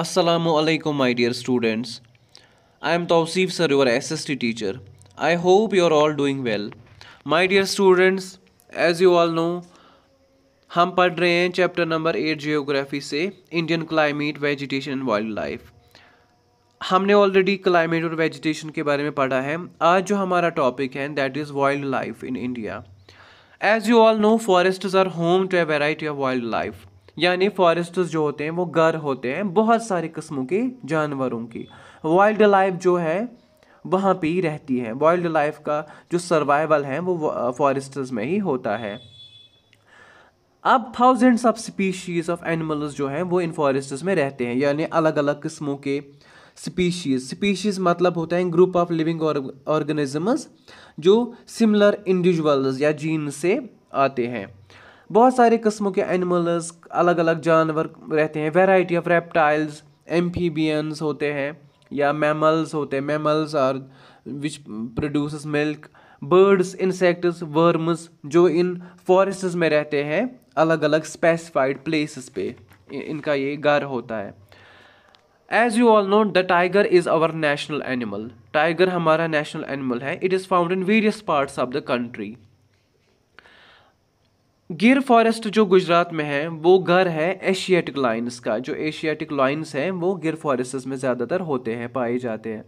Assalamu my dear students. I am Tawseef sir, your SST teacher. I hope you are all doing well. My dear students, as you all know, हम पढ़ रहे हैं chapter number eight geography से Indian climate vegetation and wildlife हमने already climate और vegetation के बारे में पढ़ा है आज जो हमारा टॉपिक है that is wildlife in India as you all know forest are home to a variety of wildlife यानी फॉरेस्टर्स जो होते हैं वो घर होते हैं बहुत सारे किस्मों के जानवरों की वाइल्ड लाइफ जो है वहाँ पे ही रहती है वाइल्ड लाइफ का जो सर्वाइवल है वो फॉरेस्टर्स में ही होता है अब thousands of species of animals जो हैं वो इन फॉरेस्टर्स में रहते हैं यानी अलग अलग किस्मों के स्पीशीज़ स्पीशीज़ मतलब होता है ग्रुप ऑफ लिविंग ऑर्गेनिजम्स जो सिमिलर इंडिविजुअल्स या जीन से आते हैं बहुत सारे किस्मों के एनिमल्स अलग अलग जानवर रहते हैं वेराइटी ऑफ रेप्टाइल्स एम्फीबियंस होते हैं या मैमल्स होते हैं mammals are which produce milk birds insects worms जो इन फॉरेस्ट्स में रहते हैं अलग अलग स्पेसिफाइड प्लेसेस पे इनका ये घर होता है as you all know the tiger is our national animal tiger हमारा नेशनल एनिमल है it is found in various parts of the country Gir forest जो गुजरात में है वो घर है एशियाटिक लाइन्स का जो एशियाटिक लाइन्स हैं वो गिर फॉरेस्ट में ज़्यादातर होते हैं पाए जाते हैं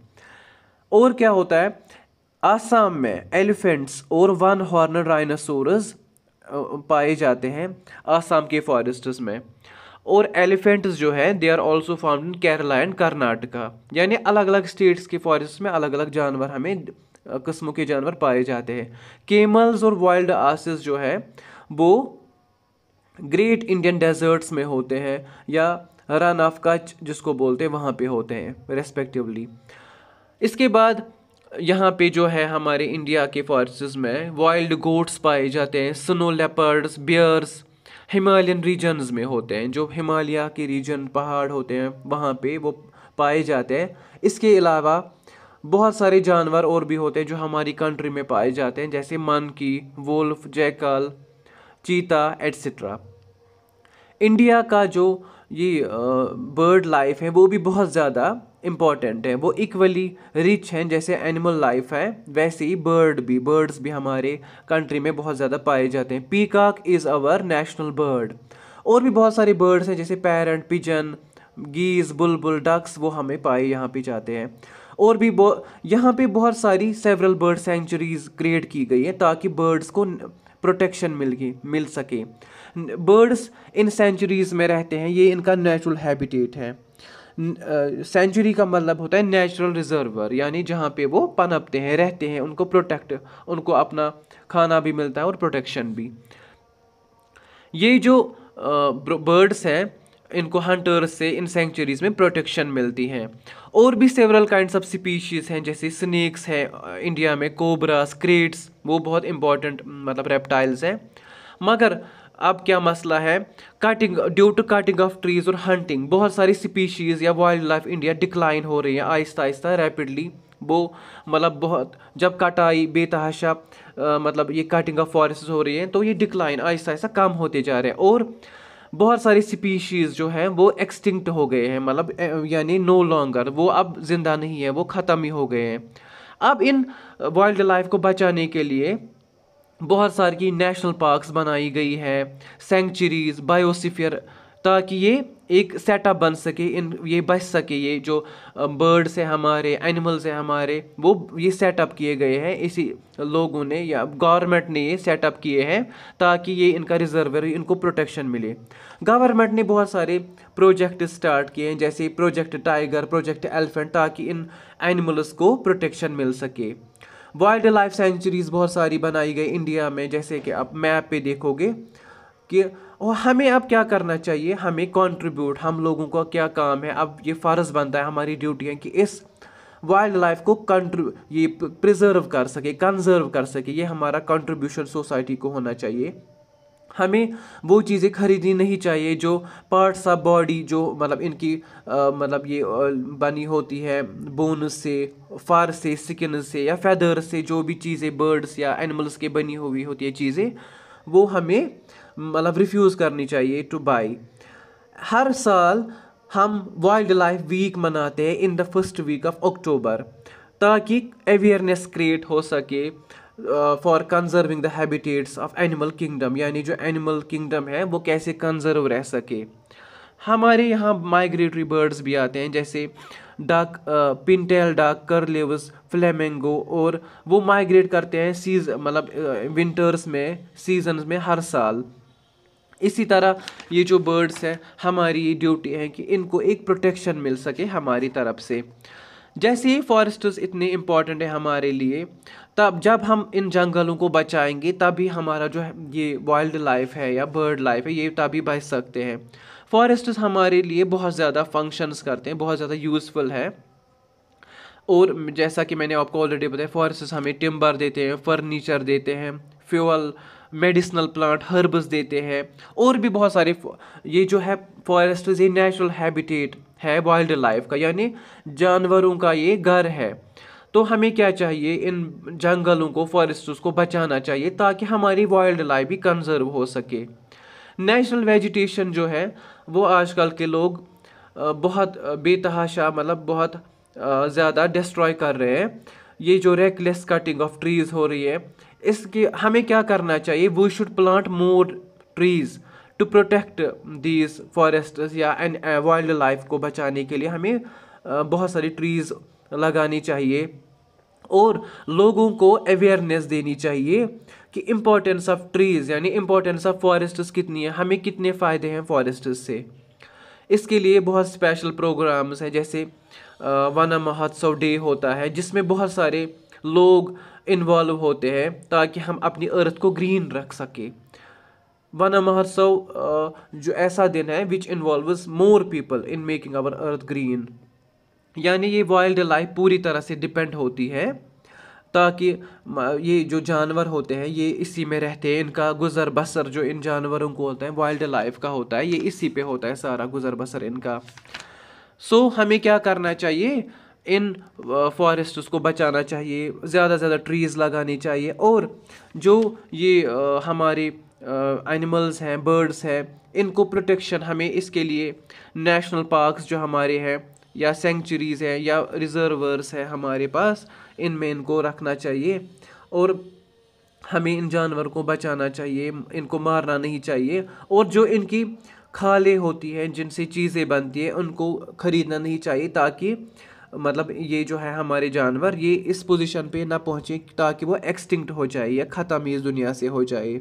और क्या होता है आसाम में एलिफेंट्स और वन हॉर्न डाइनासोरस पाए जाते हैं आसाम के फॉरेस्ट्स में और एलिफेंट्स जो है they are also found in Kerala and Karnataka यानी अलग अलग स्टेट्स के फॉरेस्ट में अलग अलग जानवर हमें किस्मों के जानवर पाए जाते हैं केमल्स और वाइल्ड आसिस जो है वो ग्रेट इंडियन डेजर्ट्स में होते हैं या रन ऑफ कच जिसको बोलते हैं वहाँ पे होते हैं रेस्पेक्टिवली इसके बाद यहाँ पे जो है हमारे इंडिया के फॉरेस्ट में वाइल्ड गोट्स पाए जाते हैं snow leopards bears Himalayan regions में होते हैं जो हिमालय के रीजन पहाड़ होते हैं वहाँ पे वो पाए जाते हैं इसके अलावा बहुत सारे जानवर और भी होते हैं जो हमारी कंट्री में पाए जाते हैं जैसे मन की wolf jackal cheetah etcetera India का जो ये बर्ड लाइफ है वो भी बहुत ज़्यादा इम्पॉर्टेंट है वो इक्वली रिच हैं जैसे एनिमल लाइफ है वैसे ही बर्ड भी बर्ड्स भी हमारे कंट्री में बहुत ज़्यादा पाए जाते हैं पीकाक इज़ अवर नेशनल बर्ड और भी बहुत सारे बर्ड्स हैं जैसे पैरट पिजन गीज़ बुलबुल डक्स वो हमें पाए यहाँ पे जाते हैं और भी यहाँ पे बहुत सारी सेवरल बर्ड सेंचुरीज़ क्रिएट की गई है ताकि बर्ड्स को प्रोटेक्शन मिल गई मिल सके बर्ड्स इन सेंचुरीज़ में रहते हैं ये इनका नेचुरल हैबिटेट है सेंचुरी का मतलब होता है नेचुरल रिजर्वर यानी जहाँ पे वो पनपते हैं रहते हैं उनको प्रोटेक्ट उनको अपना खाना भी मिलता है और प्रोटेक्शन भी ये जो बर्ड्स हैं इनको हंटर्स से इन सेंचुरीज़ में प्रोटेक्शन मिलती है और भी सेवरल काइंड्स ऑफ स्पीशीज़ हैं जैसे स्नैक्स हैं इंडिया में कोबरा स्क्रेट्स वो बहुत इंपॉर्टेंट मतलब रेप्टाइल्स हैं मगर अब क्या मसला है cutting due to cutting of trees और हंटिंग बहुत सारी स्पीशीज़ या वाइल्ड लाइफ इंडिया डिक्लाइन हो रही है आहिस्ता आहिस्ता रैपिडली वो मतलब बहुत जब कटाई बेतहाशा मतलब ये कटिंग ऑफ फॉरेस्ट हो रही है तो ये डिक्लाइन आहिस्ता आहिस्ता कम होते जा रहे हैं और बहुत सारी स्पीशीज़ जो हैं वो एक्सटिंक्ट हो गए हैं मतलब यानी नो लॉन्गर वो अब ज़िंदा नहीं है वो ख़त्म ही हो गए हैं अब इन वाइल्ड लाइफ को बचाने के लिए बहुत सारी नेशनल पार्क्स बनाई गई हैं सेंचुरीज़ बायोसिफियर ताकि ये एक सेटअप बन सके इन ये बच सके ये जो बर्ड्स हैं हमारे एनिमल्स हैं हमारे वो ये सेटअप किए गए हैं इसी लोगों ने या गवर्नमेंट ने ये सेटअप किए हैं ताकि ये इनका रिजर्वर इनको प्रोटेक्शन मिले गवर्नमेंट ने बहुत सारे प्रोजेक्ट स्टार्ट किए हैं जैसे प्रोजेक्ट टाइगर प्रोजेक्ट एलिफेंट ताकि इन एनिमल्स को प्रोटेक्शन मिल सके वाइल्ड लाइफ सेंचुरीज़ बहुत सारी बनाई गई इंडिया में जैसे कि आप मैप पे देखोगे कि और हमें अब क्या करना चाहिए हमें कंट्रीब्यूट हम लोगों का क्या काम है अब ये फ़र्ज़ बनता है हमारी ड्यूटी है कि इस वाइल्ड लाइफ को कंट्री ये प्रिजर्व कर सके कंजर्व कर सके ये हमारा कंट्रीब्यूशन सोसाइटी को होना चाहिए हमें वो चीज़ें खरीदनी नहीं चाहिए जो पार्ट्स ऑफ बॉडी जो मतलब इनकी मतलब ये बनी होती है बोन से फार से स्किन से या फैदर से जो भी चीज़ें बर्ड्स या एनिमल्स के बनी हुई होती है चीज़ें वो हमें मतलब रिफ्यूज़ करनी चाहिए टू बाई हर साल हम वाइल्ड लाइफ वीक मनाते हैं in the first week of October ताकि अवेयरनेस क्रिएट हो सके for conserving the habitats of animal kingdom यानी जो एनिमल किंगडम है वो कैसे कंजर्व रह सके हमारे यहाँ माइग्रेटरी बर्ड्स भी आते हैं जैसे डाक पिंटेल डाक करलेवस फ्लेमेंगो और वो माइग्रेट करते हैं सीज मतलब विंटर्स uh, में सीजन्स में हर साल इसी तरह ये जो बर्ड्स हैं हमारी ड्यूटी है कि इनको एक प्रोटेक्शन मिल सके हमारी तरफ से जैसे ही फॉरेस्टर्स इतने इम्पॉर्टेंट है हमारे लिए तब जब हम इन जंगलों को बचाएंगे तभी हमारा जो है ये वाइल्ड लाइफ है या बर्ड लाइफ है ये तभी बच सकते हैं फॉरेस्टर्स हमारे लिए बहुत ज़्यादा फंक्शंस करते हैं बहुत ज़्यादा यूज़फुल है और जैसा कि मैंने आपको ऑलरेडी बताया फॉरेस्टर्स हमें टिम्बर देते हैं फर्नीचर देते हैं फ्यूअल मेडिसिनल प्लांट हर्ब्स देते हैं और भी बहुत सारे ये जो है फॉरेस्ट ये नेचुरल हैबिटेट है वाइल्ड लाइफ का यानी जानवरों का ये घर है तो हमें क्या चाहिए इन जंगलों को फॉरेस्ट्स को बचाना चाहिए ताकि हमारी वाइल्ड लाइफ भी कंजर्व हो सके नेचुरल वेजिटेशन जो है वो आजकल के लोग बहुत बेतहाशा मतलब बहुत ज़्यादा डिस्ट्रॉय कर रहे हैं ये जो रेकलेस कटिंग ऑफ ट्रीज़ हो रही है इसके हमें क्या करना चाहिए we should plant more trees to protect these forest या वाइल्ड लाइफ uh, को बचाने के लिए हमें uh, बहुत सारी ट्रीज़ लगानी चाहिए और लोगों को अवेयरनेस देनी चाहिए कि इम्पोर्टेंस ऑफ ट्रीज़ यानी इम्पोर्टेंस ऑफ फॉरेस्ट्स कितनी है हमें कितने फ़ायदे हैं फॉरेस्ट्स से इसके लिए बहुत स्पेशल प्रोग्राम्स हैं जैसे वन महोत्सव डे होता है जिसमें बहुत सारे लोग इन्वॉल्व होते हैं ताकि हम अपनी अर्थ को ग्रीन रख सकें वन महोत्सव जो ऐसा दिन है which involves more people in making our earth green यानी ये वाइल्ड लाइफ पूरी तरह से डिपेंड होती है ताकि ये जो जानवर होते हैं ये इसी में रहते हैं इनका गुज़र बसर जो इन जानवरों को होता है वाइल्ड लाइफ का होता है ये इसी पे होता है सारा गुज़र बसर इनका सो so, हमें क्या करना चाहिए इन फॉरेस्ट्स को बचाना चाहिए ज़्यादा से ज़्यादा ट्रीज़ लगानी चाहिए और जो ये हमारे एनिमल्स हैं बर्ड्स हैं इनको प्रोटेक्शन हमें इसके लिए नेशनल पार्क्स जो हमारे हैं या सेंचुरीज़ हैं या रिजर्वर्स हैं हमारे पास इनमें इनको रखना चाहिए और हमें इन जानवर को बचाना चाहिए इनको मारना नहीं चाहिए और जो इनकी खालें होती हैं जिनसे चीज़ें बनती हैं उनको ख़रीदना नहीं चाहिए ताकि मतलब ये जो है हमारे जानवर ये इस पोजीशन पे ना पहुँचे ताकि वो एक्सटिंक्ट हो जाए या ख़त्म ही इस दुनिया से हो जाए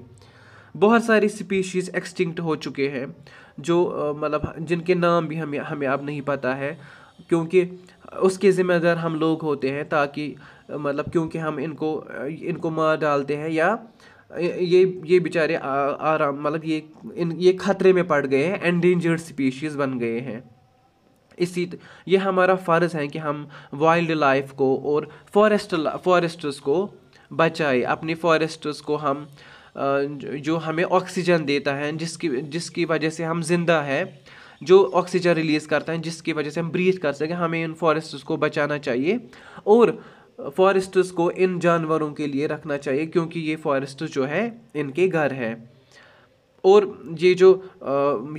बहुत सारी स्पीशीज़ एक्सटिंक्ट हो चुके हैं जो मतलब जिनके नाम भी हमें हमें अब नहीं पता है क्योंकि उसके ज़िम्मेदार हम लोग होते हैं ताकि मतलब क्योंकि हम इनको इनको मार डालते हैं या ये ये बेचारे आराम मतलब ये इन ये ख़तरे में पड़ गए हैं एंडेंजर्ड स्पीशीज़ बन गए हैं इसी ये हमारा फ़र्ज़ है कि हम वाइल्ड लाइफ को और फॉरेस्ट फॉरेस्टर्स को बचाए अपनी फॉरेस्टर्स को हम जो हमें ऑक्सीजन देता है जिसकी जिसकी वजह से हम जिंदा है जो ऑक्सीजन रिलीज़ करता है जिसकी वजह से हम ब्रीथ कर सकें हमें इन फॉरेस्टर्स को बचाना चाहिए और फॉरेस्टर्स को इन जानवरों के लिए रखना चाहिए क्योंकि ये फॉरेस्ट जो है इनके घर है और ये जो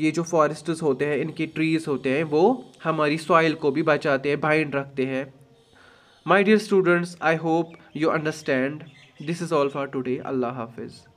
ये जो फॉरेस्ट्स होते हैं इनके ट्रीज़ होते हैं वो हमारी सॉइल को भी बचाते हैं बाइंड रखते हैं my dear students I hope you understand this is all for today अल्लाह हाफिज़